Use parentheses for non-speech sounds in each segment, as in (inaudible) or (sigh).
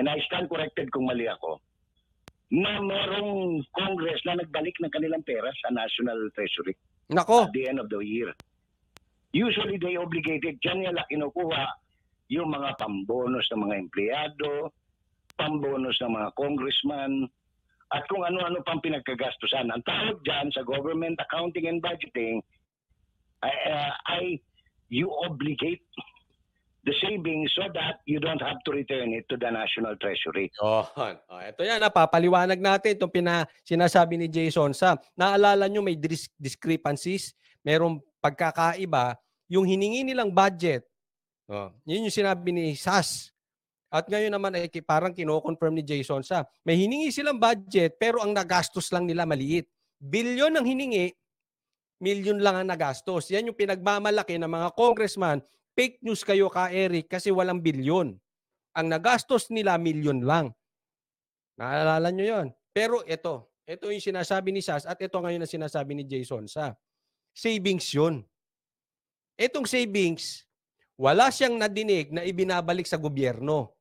and I stand corrected kung mali ako, na merong Congress na nagbalik ng kanilang pera sa National Treasury Nako. at the end of the year. Usually they obligated, dyan nila kinukuha yung mga pambonus ng mga empleyado, pambonus ng mga congressman, at kung ano-ano pang pinagkagastusan. Ang tawag dyan sa government accounting and budgeting ay, uh, ay you obligate the savings so that you don't have to return it to the national treasury. Oh, oh ito yan, napapaliwanag ah, natin itong pina, sinasabi ni Jason sa naalala nyo may dis- discrepancies, merong pagkakaiba, yung hiningi nilang budget, oh, yun yung sinabi ni SAS. At ngayon naman ay parang kino-confirm ni Jason sa may hiningi silang budget pero ang nagastos lang nila maliit. Bilyon ang hiningi, milyon lang ang nagastos. Yan yung pinagmamalaki ng mga congressman fake news kayo ka Eric kasi walang bilyon. Ang nagastos nila milyon lang. Naalala nyo yon. Pero ito, ito yung sinasabi ni Sas at ito ngayon ang sinasabi ni Jason sa savings yun. Itong savings, wala siyang nadinig na ibinabalik sa gobyerno.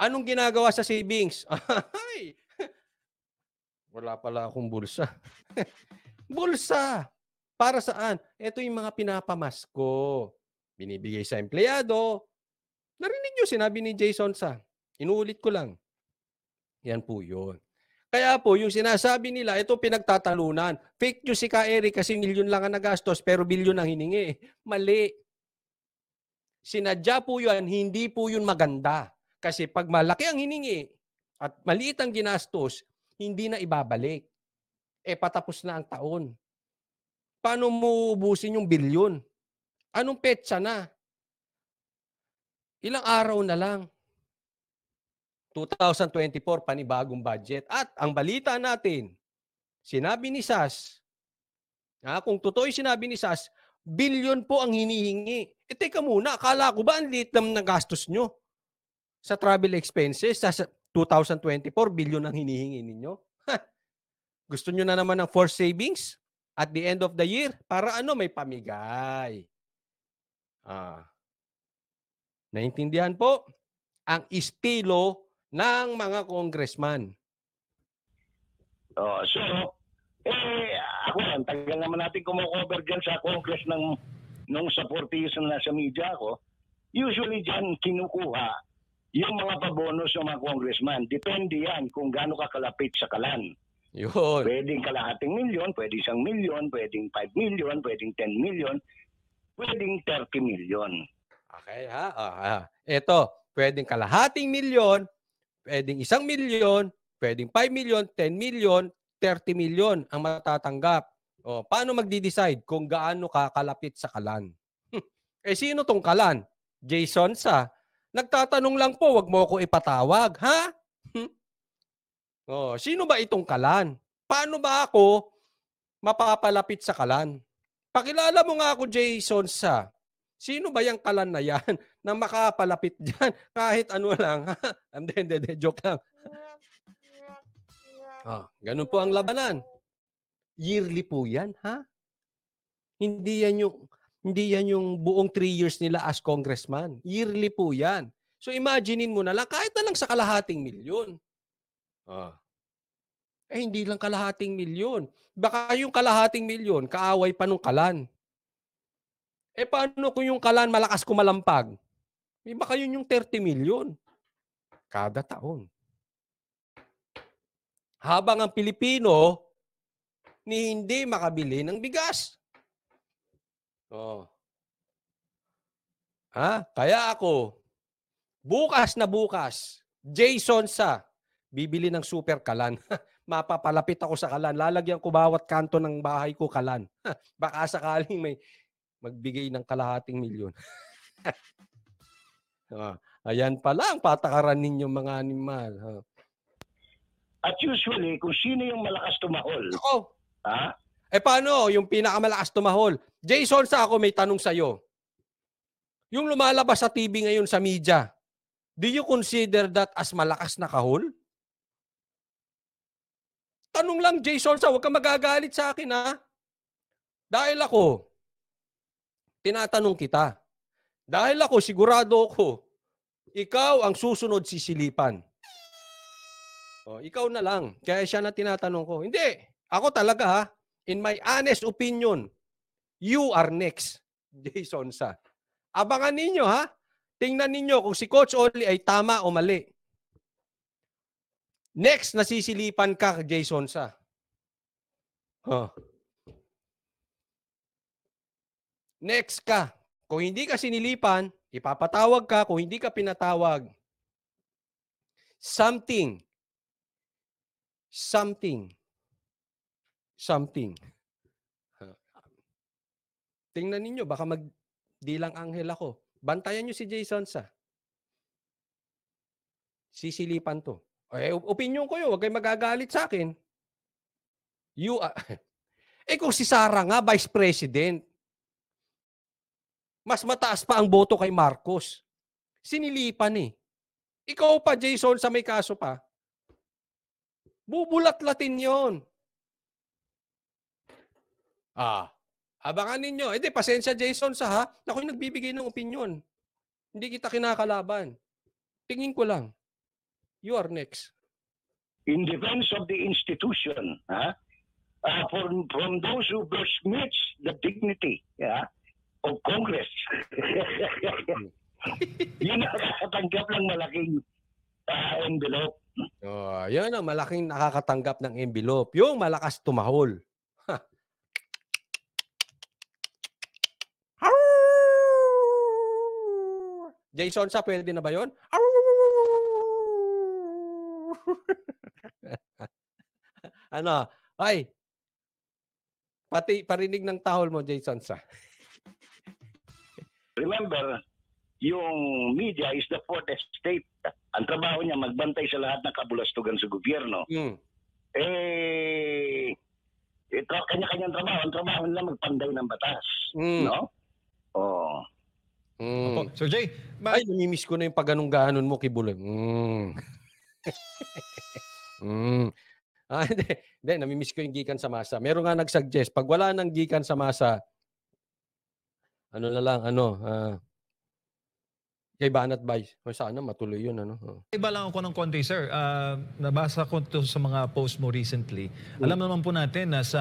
Anong ginagawa sa savings? (laughs) wala pala akong bulsa. (laughs) bulsa! Para saan? Ito yung mga pinapamasko. Binibigay sa empleyado. Narinig nyo, sinabi ni Jason sa. Inuulit ko lang. Yan po yun. Kaya po, yung sinasabi nila, ito pinagtatalunan. Fake news si Ka Eric kasi milyon lang ang nagastos pero bilyon ang hiningi. Mali. Sinadya po yun, hindi po yun maganda. Kasi pag malaki ang hiningi at maliit ang ginastos, hindi na ibabalik. E patapos na ang taon paano mo ubusin yung bilyon? Anong petsa na? Ilang araw na lang. 2024, panibagong budget. At ang balita natin, sinabi ni SAS, ah, kung totoo yung sinabi ni SAS, bilyon po ang hinihingi. E teka muna, akala ko ba ang liit naman ng gastos nyo? Sa travel expenses, sa 2024, bilyon ang hinihingi ninyo? gusto nyo na naman ng force savings? at the end of the year para ano may pamigay. Ah. Naintindihan po ang estilo ng mga congressman. Oh, so eh ako lang tagal naman natin kumo-cover diyan sa Congress ng nung supporters na nasa media ako. Usually diyan kinukuha yung mga pabonus ng mga congressman. Depende yan kung gaano ka kalapit sa kalan. Yun. Pwedeng kalahating milyon, pwede isang milyon, pwedeng 5 milyon, pwedeng 10 milyon, pwedeng 30 milyon. Okay, ha? Ah, Ito, pwedeng kalahating milyon, pwedeng isang milyon, pwedeng 5 ah, milyon, 10 milyon, 30 milyon ang matatanggap. O, paano magdi-decide kung gaano ka kalapit sa kalan? Hmm. Eh, sino tong kalan? Jason sa. Nagtatanong lang po, wag mo ako ipatawag, ha? Hmm. Oh, sino ba itong kalan? Paano ba ako mapapalapit sa kalan? Pakilala mo nga ako, Jason, sa sino ba yung kalan na yan (laughs) na makapalapit dyan (laughs) kahit ano (laughs) lang. Hindi, hindi, hindi, joke lang. ah, ganun po ang labanan. Yearly po yan, ha? Hindi yan yung hindi yan yung buong 3 years nila as congressman. Yearly po yan. So imaginein mo na lang, kahit na lang sa kalahating milyon Ah. Eh, hindi lang kalahating milyon. Baka yung kalahating milyon, kaaway pa nung kalan. Eh, paano kung yung kalan malakas kumalampag? Eh, baka yun yung 30 milyon kada taon. Habang ang Pilipino ni hindi makabili ng bigas. Oh. Ha? Ah, kaya ako, bukas na bukas, Jason sa bibili ng super kalan. (laughs) Mapapalapit ako sa kalan. Lalagyan ko bawat kanto ng bahay ko kalan. (laughs) Baka sakaling may magbigay ng kalahating milyon. uh, (laughs) ayan pala ang patakaran ninyo mga animal. Uh. At usually, kung sino yung malakas tumahol. Ako. Ha? Eh paano yung pinakamalakas tumahol? Jason, sa ako may tanong sa'yo. Yung lumalabas sa TV ngayon sa media, do you consider that as malakas na kahol? Tanong lang, Jason, sa huwag ka magagalit sa akin, ha? Dahil ako, tinatanong kita. Dahil ako, sigurado ako, ikaw ang susunod si Silipan. O, oh, ikaw na lang. Kaya siya na tinatanong ko. Hindi. Ako talaga, ha? In my honest opinion, you are next, (laughs) Jason Sa. Abangan ninyo, ha? Tingnan ninyo kung si Coach Oli ay tama o mali. Next, nasisilipan ka, Jason sa. Huh. Next ka. Kung hindi ka sinilipan, ipapatawag ka. Kung hindi ka pinatawag, something, something, something. Tingnan ninyo, baka mag dilang anghel ako. Bantayan nyo si Jason sa. Sisilipan to. Eh, opinion ko yun. Huwag kayo magagalit sa akin. You are... (laughs) eh kung si Sara nga, Vice President, mas mataas pa ang boto kay Marcos. Sinilipan eh. Ikaw pa, Jason, sa may kaso pa. Bubulat-latin yon. Ah, abangan ninyo. Eh di, pasensya Jason sa ha. Ako yung nagbibigay ng opinion. Hindi kita kinakalaban. Tingin ko lang. You are next. In defense of the institution, huh? Uh, from, from those who besmirch the dignity yeah, of Congress. (laughs) yun ang nakatanggap ng malaking uh, envelope. Oh, yun ang malaking nakakatanggap ng envelope. Yung malakas tumahol. Jason, sa pwede na ba yun? Arr! (laughs) ano? Ay! Pati parinig ng tahol mo, Jason, sa. (laughs) Remember, yung media is the fourth estate. Ang trabaho niya magbantay sa lahat ng kabulastugan sa gobyerno. Mm. Eh, ito kanya-kanyang trabaho. Ang trabaho nila magpanday ng batas. Mm. No? Oh. Mm. Opo. Sir Jay, ma- Ay, namimiss ko na yung pag-anong-ganon mo, Kibuloy. Mm. (laughs) mm. Ah, hindi. Hindi, namimiss ko yung gikan sa masa. Meron nga nag-suggest, pag wala nang gikan sa masa, ano na lang, ano, ah, kay Banat Bay. O sana matuloy yun, ano. Oh. Iba lang ako ng konti, sir. Ah, nabasa ko to sa mga post mo recently. Hmm. Alam naman po natin na sa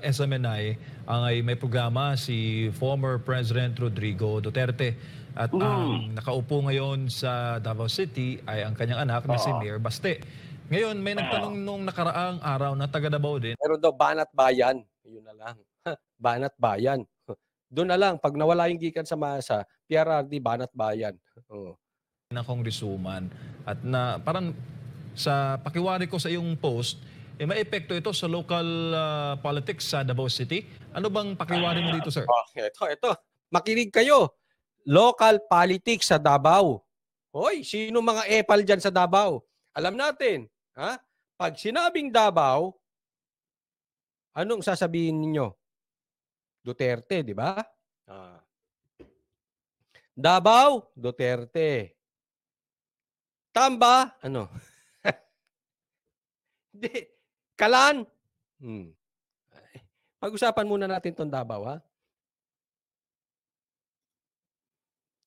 SMNI ang ay may programa si former President Rodrigo Duterte at mm. ang nakaupo ngayon sa Davao City ay ang kanyang anak na Oo. si Mayor Baste. Ngayon, may nagtanong nung nakaraang araw na taga Davao din. Meron daw banat bayan. Yun na lang. (laughs) banat bayan. (laughs) Doon na lang, pag nawala yung gikan sa masa, PRRD, banat bayan. Oo. ng kongresuman at na parang sa pakiwari ko sa iyong post eh may epekto ito sa local ah, politics sa Davao City. Ano bang pakiwari mo dito, sir? Oh, ah, ito, ito. Makinig kayo local politics sa Davao. Hoy, sino mga epal dyan sa Davao? Alam natin, ha? Pag sinabing Davao, anong sasabihin ninyo? Duterte, di ba? Ah. Davao, Duterte. Tamba, ano? (laughs) Kalan. Hmm. Pag-usapan muna natin tong Davao, ha?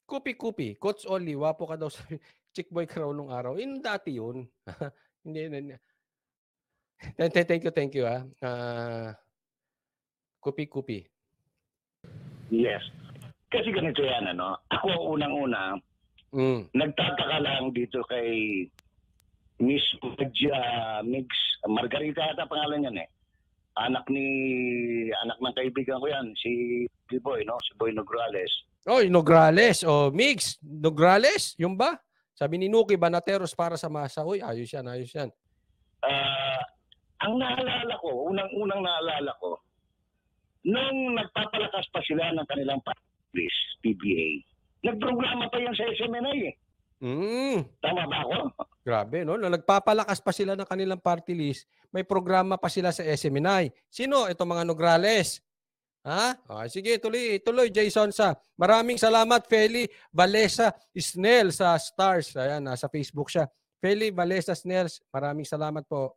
Kupi-kupi. Coach Oli, wapo ka daw sa (laughs) chick boy crown nung araw. In dati yun. (laughs) hindi, hindi. Thank you, thank you. Ah. Uh, kupi-kupi. Yes. Kasi ganito yan, ano? (clears throat) Ako unang-una, mm. nagtataka lang dito kay Miss Pudja Mix Margarita ata pangalan niya eh. Anak ni, anak ng kaibigan ko yan, si Boy, no? Si Boy Nograles Oh, Nograles. O, oh, Migs, Nograles, yun ba? Sabi ni Nuki, Banateros para sa masa. Uy, ayos yan, ayos yan. Ah, ang naalala ko, unang-unang naalala ko, nung nagpapalakas pa sila ng kanilang practice, PBA, nagprograma pa yan sa SMNI eh. Mm. Tama ba ako? Grabe, no? Nung nagpapalakas pa sila ng kanilang party list, may programa pa sila sa SMNI. Sino? itong mga Nograles. Ha? Ah, sige, tuloy, tuloy Jason sa. Maraming salamat Feli Valesa Snell sa Stars. Ayan, nasa Facebook siya. Feli Valesa Snell, maraming salamat po.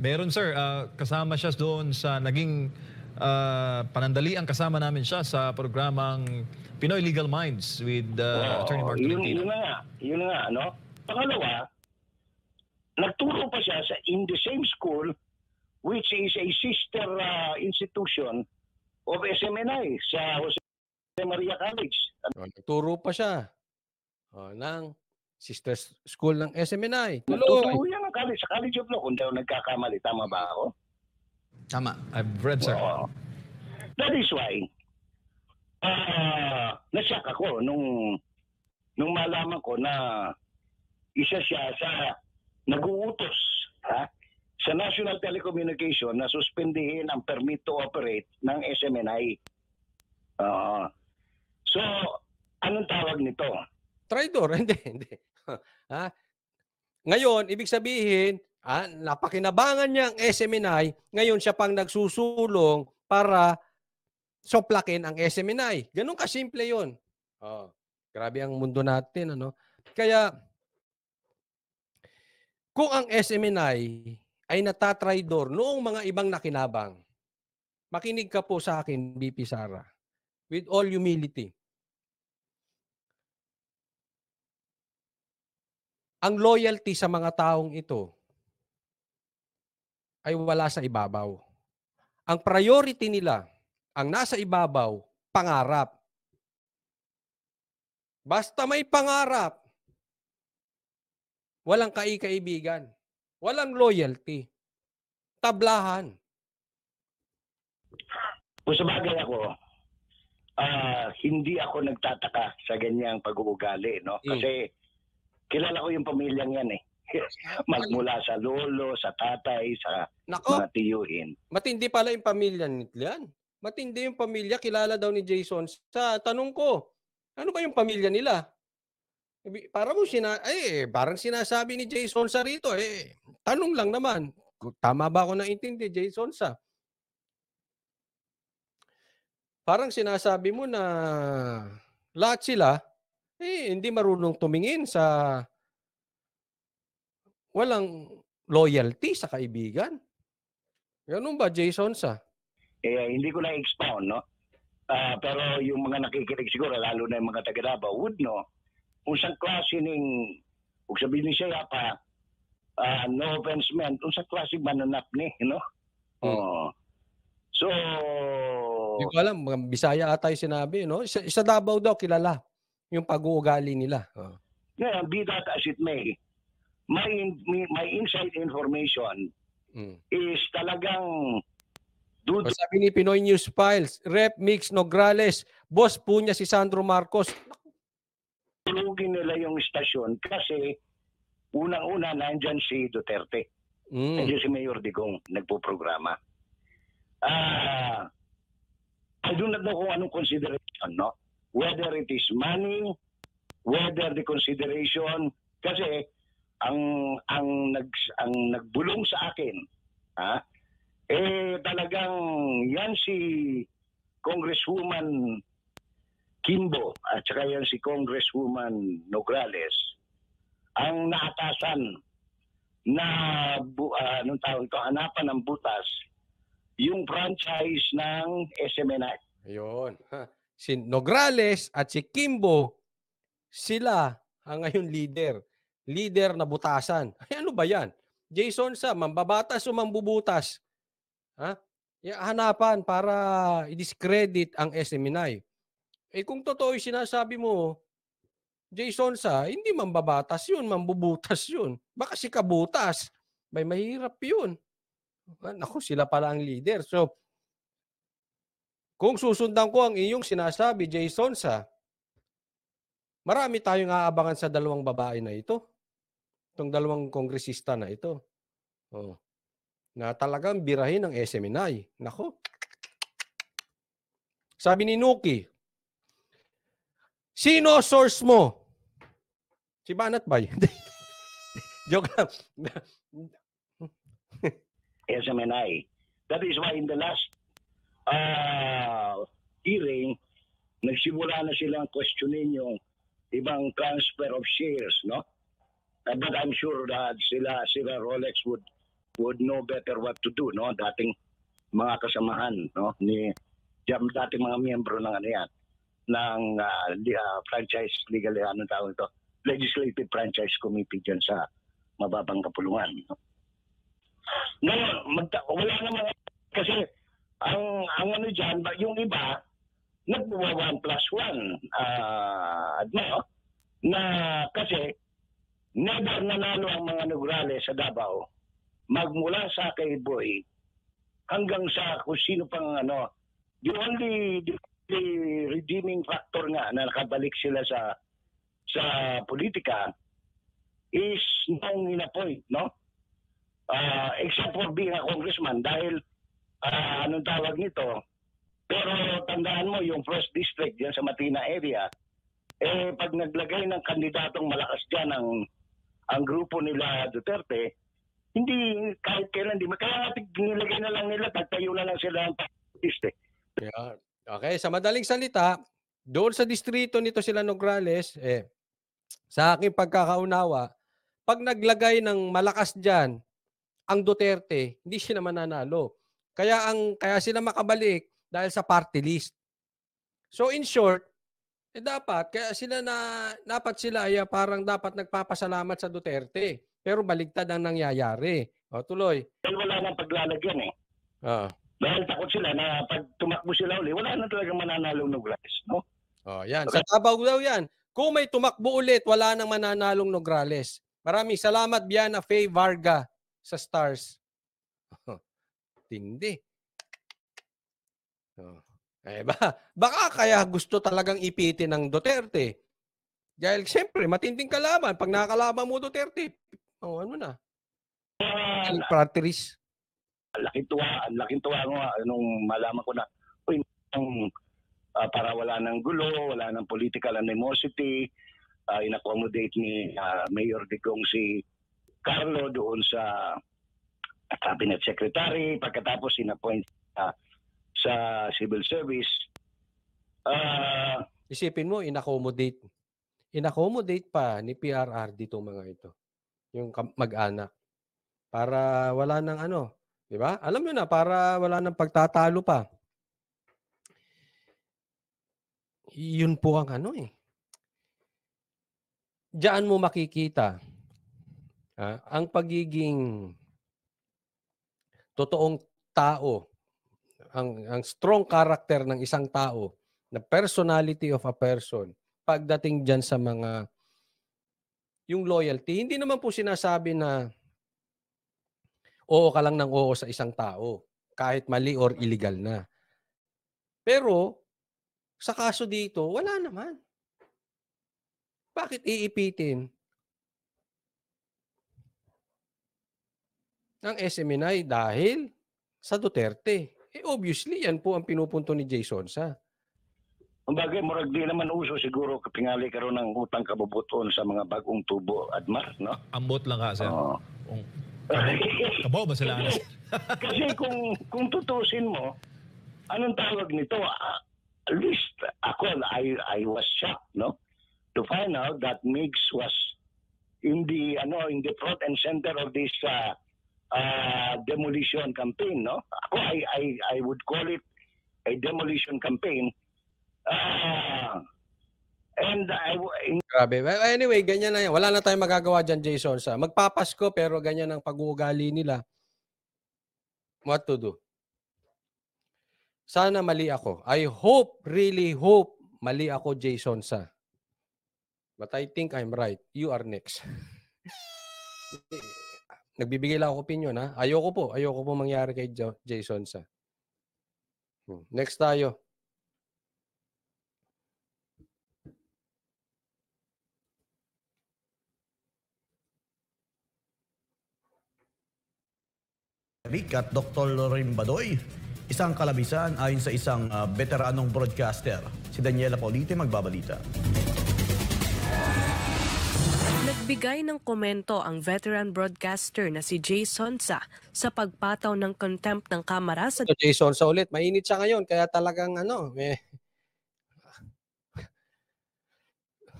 Meron sir, Ah, kasama siya doon sa naging ah, panandalian kasama namin siya sa programang Pinoy Legal Minds with ah, Attorney Mark yun, Tolentino. yun na nga. Yun na nga, no? Pangalawa, nagturo pa siya sa in the same school which is a sister ah, institution of SMNI sa Jose Maria College. Oh, nagturo pa siya oh, ng sister school ng SMNI. Nagturo yan ang college, sa College of Law, kung daw nagkakamali. Tama ba ako? Tama. I've read, sir. Oo. That is why, uh, ah, nasyak ako nung, nung malaman ko na isa siya sa nag-uutos ha, sa National Telecommunication na suspindihin ang permit to operate ng SMNI. Uh, ah. so, anong tawag nito? Traitor, (laughs) hindi, hindi. ha? Ngayon, ibig sabihin, ah, napakinabangan niya ang SMNI, ngayon siya pang nagsusulong para soplakin ang SMNI. Ganun kasimple yun. Oh, grabe ang mundo natin. Ano? Kaya, kung ang SMNI ay natatraydor noong mga ibang nakinabang. Makinig ka po sa akin, BP Sara, with all humility. Ang loyalty sa mga taong ito ay wala sa ibabaw. Ang priority nila, ang nasa ibabaw, pangarap. Basta may pangarap, walang kaikaibigan. Walang loyalty. Tablahan. Kung sabagay ako, uh, hindi ako nagtataka sa ganyang pag-uugali. No? Hmm. Kasi eh. kilala ko yung pamilyang yan eh. Ah, (laughs) Magmula sa lolo, sa tatay, sa Nako, mga Matindi pala yung pamilya nitlian. Matindi yung pamilya. Kilala daw ni Jason. Sa tanong ko, ano ba yung pamilya nila? Para mo sina eh, parang sinasabi ni Jason sa rito eh. Tanong lang naman, tama ba ako naintindi, Jason sa? Parang sinasabi mo na lahat sila eh hindi marunong tumingin sa walang loyalty sa kaibigan. Ganun ba, Jason sa? Eh, hindi ko na expound, no? Uh, pero yung mga nakikinig siguro, lalo na yung mga taga Davao, would no, kung saan klase ng, huwag sabihin ni siya pa, uh, no offense man, unsa klase mananap ni, no? Hmm. Oh. So, Hindi ko alam, Bisaya ata yung sinabi, no? Sa, sa Davao daw kilala yung pag-uugali nila. Oh. Yeah, be that as it may, my, my inside information mm. is talagang Dude, sabi ni Pinoy News Files, Rep Mix Nograles, boss po niya si Sandro Marcos. Tulugin nila yung istasyon kasi Unang-una, nandyan si Duterte. Mm. Nandiyan si Mayor Digong, nagpo-programa. Ah, I do not know kung anong consideration, no? Whether it is money, whether the consideration, kasi ang ang nag ang nagbulong sa akin, ha? Eh talagang yan si Congresswoman Kimbo at saka yan si Congresswoman Nograles ang naatasan na uh, anong tawag ito, hanapan ng butas, yung franchise ng SMNI. Ayun. Si Nograles at si Kimbo, sila ang ngayon leader. Leader na butasan. Ay, ano ba yan? Jason sa mambabatas o mambubutas? Ha? Hanapan para i-discredit ang SMNI. Eh kung totoo yung sinasabi mo, Jason sa, hindi mambabatas yun, mambubutas yun. Baka si Kabutas, may mahirap yun. Ah, Ako, sila pala ang leader. So, kung susundan ko ang iyong sinasabi, Jason sa, marami tayong aabangan sa dalawang babae na ito. Itong dalawang kongresista na ito. Oh. Na talagang birahin ng SMNI. Nako. Sabi ni Nuki, Sino source mo? Si Banat ba? (laughs) Joke lang. SMNI. (laughs) That is why in the last uh, hearing, nagsimula na silang questionin yung ibang transfer of shares, no? Uh, but I'm sure that sila, sila Rolex would would know better what to do, no? Dating mga kasamahan, no? Ni, dating mga miyembro ng ano yan, ng uh, uh, franchise legal ano tawag ito legislative franchise committee diyan sa mababang kapulungan no? ngayon magta wala naman kasi ang ang ano diyan ba yung iba nagbuwa 1 plus 1 uh, ah, no? na kasi never nanalo ang mga Nograles sa Davao magmula sa kay Boy hanggang sa kung sino pang ano the only the redeeming factor nga na nakabalik sila sa sa politika is nung inappoint, no? Uh, except for being a congressman dahil uh, anong tawag nito? Pero tandaan mo yung first district diyan sa Matina area, eh pag naglagay ng kandidatong malakas diyan ang ang grupo nila Duterte, hindi kahit kailan hindi kaya nilagay na lang nila tagtayo na lang sila ng district. Yeah. Okay, sa madaling salita, doon sa distrito nito sila Nograles, eh, sa aking pagkakaunawa, pag naglagay ng malakas dyan, ang Duterte, hindi siya naman nanalo. Kaya, ang, kaya sila makabalik dahil sa party list. So in short, eh dapat, kaya sila na, dapat sila ay ah, parang dapat nagpapasalamat sa Duterte. Pero baligtad ang nangyayari. O tuloy. Wala nang paglalagyan eh. Ah dahil takot sila na pag tumakbo sila uli, wala na talaga mananalong Nograles, no? Oh, yan. Sa tabaw daw yan. Kung may tumakbo ulit, wala nang mananalong Nograles. Maraming salamat, Biana Faye Varga, sa Stars. Oh, tindi. Oh. Eh ba, baka kaya gusto talagang ipiti ng Duterte. Dahil siyempre, matinding kalaban. Pag nakakalaban mo Duterte, oh, ano na? Uh, Fratris laking tuwa, ang laking tuwa ko nung malaman ko na, uy, ang, uh, para wala ng gulo, wala ng political animosity, uh, inaccommodate ni uh, Mayor Digong si Carlo doon sa cabinet secretary, pagkatapos inappoint uh, sa civil service. Uh, Isipin mo, inaccommodate. Inaccommodate pa ni PRRD itong mga ito, yung mag-anak. Para wala nang ano, Di ba? Alam nyo na, para wala nang pagtatalo pa. Yun po ang ano eh. Diyan mo makikita ah, ang pagiging totoong tao, ang, ang strong character ng isang tao, na personality of a person, pagdating dyan sa mga yung loyalty, hindi naman po sinasabi na oo ka lang ng oo sa isang tao, kahit mali or illegal na. Pero, sa kaso dito, wala naman. Bakit iipitin? Ang SMNI dahil sa Duterte. Eh obviously, yan po ang pinupunto ni Jason sa. Ang bagay, murag di naman uso siguro kapingali karon ng utang kabubuton sa mga bagong tubo, Admar, no? Ambot lang ka, sir. Uh, Kabaw ba sila? Kasi, kasi kung, kung tutusin mo, anong tawag nito? Uh, at least ako, I, I was shocked, no? To find out that Mix was in the, ano, in the front and center of this uh, uh, demolition campaign, no? Ako, I, I, I would call it a demolition campaign. Uh, And I... Grabe. anyway, ganyan na yan. Wala na tayong magagawa dyan, Jason. Sa magpapasko pero ganyan ang pag-uugali nila. What to do? Sana mali ako. I hope, really hope, mali ako, Jason sa. But I think I'm right. You are next. (laughs) Nagbibigay lang ako opinion, ha? Ayoko po. Ayoko po mangyari kay Jason sa. Hmm. Next tayo. Rick Dr. Lorin Badoy, isang kalabisan ayon sa isang uh, veteranong broadcaster. Si Daniela Paulite magbabalita. Nagbigay ng komento ang veteran broadcaster na si Jay Sonsa sa pagpataw ng contempt ng kamera sa... Jay Sonsa ulit, mainit siya ngayon kaya talagang ano, eh,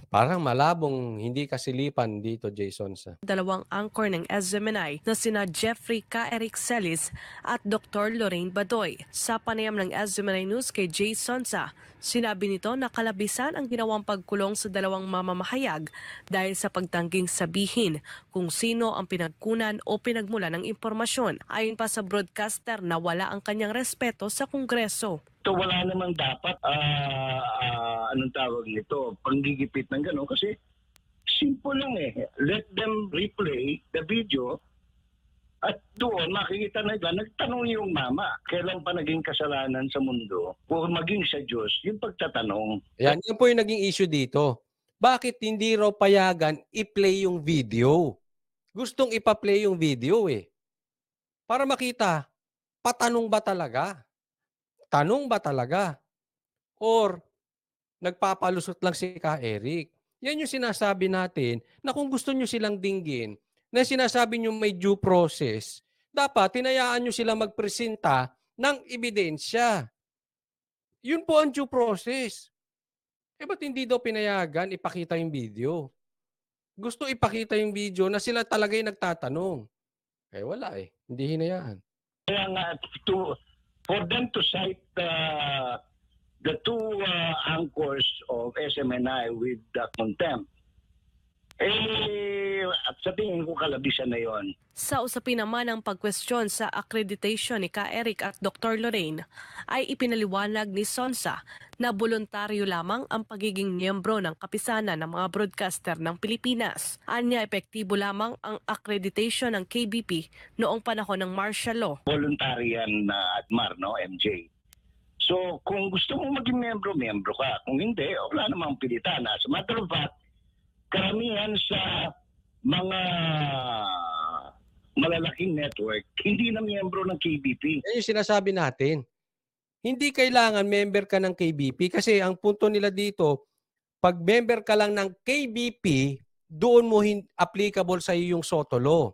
Parang malabong hindi kasilipan dito, Jason. Sa. Dalawang anchor ng SMNI na sina Jeffrey K. Eric Celis at Dr. Lorraine Badoy. Sa panayam ng SMNI News kay Jason sa sinabi nito na kalabisan ang ginawang pagkulong sa dalawang mamamahayag dahil sa pagtangging sabihin kung sino ang pinagkunan o pinagmula ng impormasyon. Ayon pa sa broadcaster na wala ang kanyang respeto sa Kongreso. So wala namang dapat uh, uh, anong tawag nito, panggigipit ng gano'n kasi simple lang eh. Let them replay the video at doon makikita na nila, nagtanong yung mama, kailan pa naging kasalanan sa mundo o maging sa Diyos, yung pagtatanong. Yan, yun po yung naging issue dito. Bakit hindi raw payagan i-play yung video? Gustong ipa-play yung video eh. Para makita, patanong ba talaga? tanong ba talaga? Or nagpapalusot lang si Ka Eric? Yan yung sinasabi natin na kung gusto nyo silang dinggin, na sinasabi nyo may due process, dapat tinayaan nyo sila magpresenta ng ebidensya. Yun po ang due process. Eh ba't hindi daw pinayagan ipakita yung video? Gusto ipakita yung video na sila talaga yung nagtatanong. Eh wala eh. Hindi hinayaan. Kaya nga, to, for them to cite uh, the two uh, anchors of SMNI with uh, contempt. Eh, at ko kalabisan na yon. Sa usapin naman ng pagkwestiyon sa accreditation ni Ka Eric at Dr. Lorraine, ay ipinaliwanag ni Sonsa na voluntaryo lamang ang pagiging miyembro ng kapisanan ng mga broadcaster ng Pilipinas. Anya epektibo lamang ang accreditation ng KBP noong panahon ng martial law. Voluntarian na uh, Admar, no, MJ. So, kung gusto mong maging miyembro, miyembro ka. Kung hindi, wala namang pilitan. As a matter of fact, karamihan sa mga malalaking network, hindi na miyembro ng KBP. Yan yung sinasabi natin. Hindi kailangan member ka ng KBP kasi ang punto nila dito, pag member ka lang ng KBP, doon mo applicable sa iyo yung SOTO law.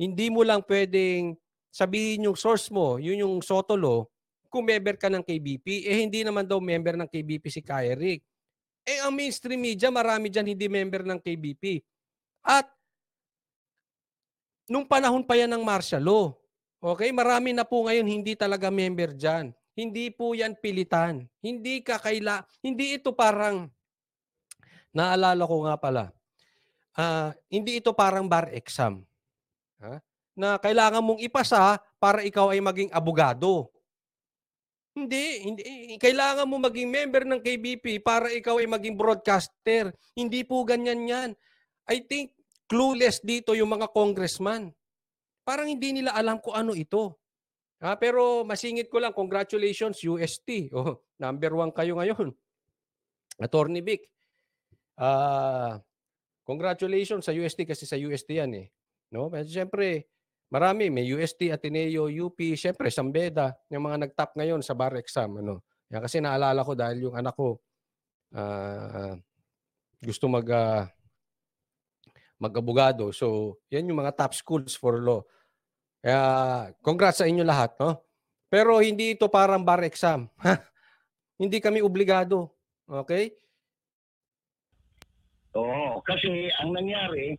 Hindi mo lang pwedeng sabihin yung source mo, yun yung SOTO law, kung member ka ng KBP. Eh hindi naman daw member ng KBP si Kyrie. Eh ang mainstream media, marami dyan hindi member ng KBP. At nung panahon pa yan ng martial law, okay, marami na po ngayon hindi talaga member dyan. Hindi po yan pilitan. Hindi kakaila, hindi ito parang, naalala ko nga pala, uh, hindi ito parang bar exam. Ha? Na kailangan mong ipasa para ikaw ay maging abogado. Hindi, hindi eh, kailangan mo maging member ng KBP para ikaw ay maging broadcaster. Hindi po ganyan 'yan. I think clueless dito yung mga congressman. Parang hindi nila alam kung ano ito. Ah, pero masingit ko lang, congratulations UST. Oh, number one kayo ngayon. Attorney Vic. Ah, uh, congratulations sa UST kasi sa UST 'yan eh. No? Pero siyempre, Marami, may UST, Ateneo, UP, syempre Sambeda, yung mga nag-top ngayon sa bar exam. Ano. Yan, kasi naalala ko dahil yung anak ko uh, gusto mag uh, mag-abogado. So, yan yung mga top schools for law. Kaya, congrats sa inyo lahat. No? Pero hindi ito parang bar exam. (laughs) hindi kami obligado. Okay? Oo, kasi ang nangyari,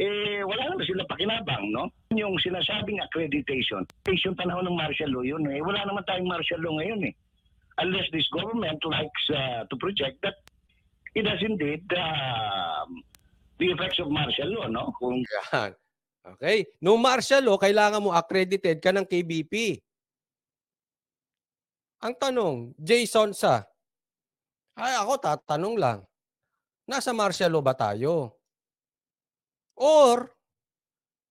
eh wala naman sila pakinabang, no? Yung sinasabing accreditation, yung panahon ng martial law yun eh. Wala naman tayong martial law ngayon eh. Unless this government likes uh, to project that it has indeed uh, the effects of martial law, no? Kung... Okay. No martial law, kailangan mo accredited ka ng KBP. Ang tanong, Jason sa, ay ako tatanong lang, nasa martial law ba tayo? Or,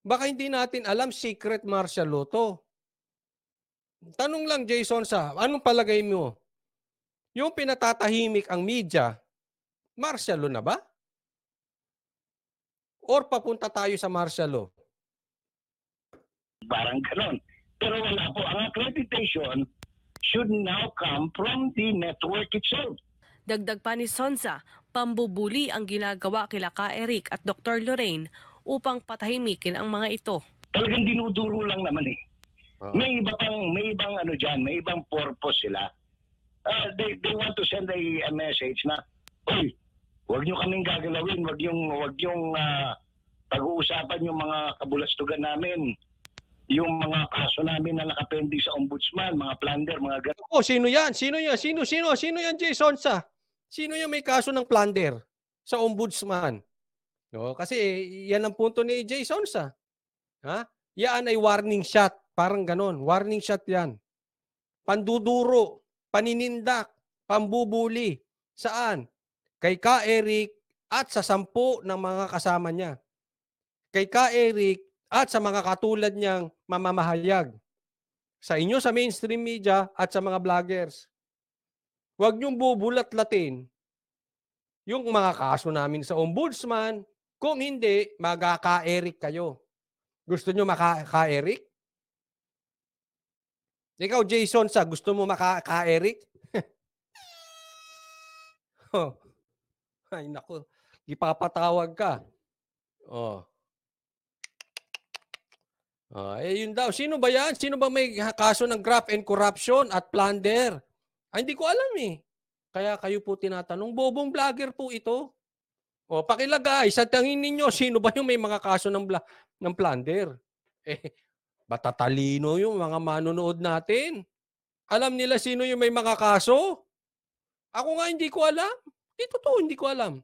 baka hindi natin alam secret martial law to. Tanong lang Jason sa, anong palagay mo? Yung pinatatahimik ang media, martial law na ba? Or papunta tayo sa martial law? Parang ganon. Pero wala po. Ang accreditation should now come from the network itself. Dagdag pa ni Sonsa, pambubuli ang ginagawa kila Ka Eric at Dr. Lorraine upang patahimikin ang mga ito. Talagang dinuduro lang naman eh. Ah. May iba pang may ibang ano diyan, may ibang purpose sila. Uh, they they want to send a, a message na, "Oy, wag niyo kaming gagalawin, wag yung wag yung uh, pag-uusapan yung mga kabulastugan namin." yung mga kaso namin na nakapending sa ombudsman, mga plunder, mga ganun. Oh, sino yan? Sino yan? Sino, sino? Sino yan, Jason? Sa? Sino yung may kaso ng plunder sa ombudsman? No, kasi yan ang punto ni Jason sa. Ha? Yan ay warning shot, parang ganon. Warning shot yan. Panduduro, paninindak, pambubuli. Saan? Kay Ka Eric at sa sampu ng mga kasama niya. Kay Ka Eric at sa mga katulad niyang mamamahayag. Sa inyo sa mainstream media at sa mga vloggers. Huwag niyong bubulat-latin yung mga kaso namin sa ombudsman. Kung hindi, magkaka-Eric kayo. Gusto niyo makaka-Eric? Ikaw, Jason, sa gusto mo makaka-Eric? (laughs) oh. Ay, nako. Ipapatawag ka. Oh. Oh, eh, yun daw. Sino ba yan? Sino ba may kaso ng graft and corruption at plunder? Ay, ah, hindi ko alam eh. Kaya kayo po tinatanong, bobong vlogger po ito. O, oh, pakilagay, sa tingin ninyo, sino ba yung may mga kaso ng, bla- ng plunder? Eh, batatalino yung mga manonood natin. Alam nila sino yung may mga kaso. Ako nga hindi ko alam. Ito to, hindi ko alam.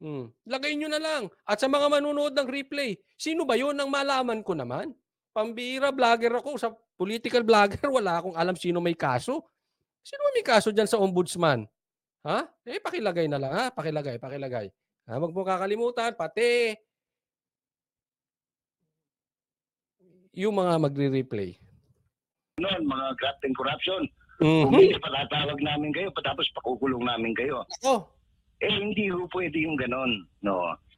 Hmm. Lagay nyo na lang. At sa mga manonood ng replay, sino ba yon ang malaman ko naman? Pambira vlogger ako. Sa political (laughs) vlogger, wala akong alam sino may kaso. Sino may kaso dyan sa ombudsman? Ha? Eh, pakilagay na lang. Ha? Pakilagay, pakilagay. Ha? Huwag mo kakalimutan, pati yung mga magre-replay. Noon, mga graft corruption. Mm-hmm. Kung hindi, patatawag namin kayo, patapos pakukulong namin kayo. Oo. Oh. Eh, hindi ho pwede yung ganon. No.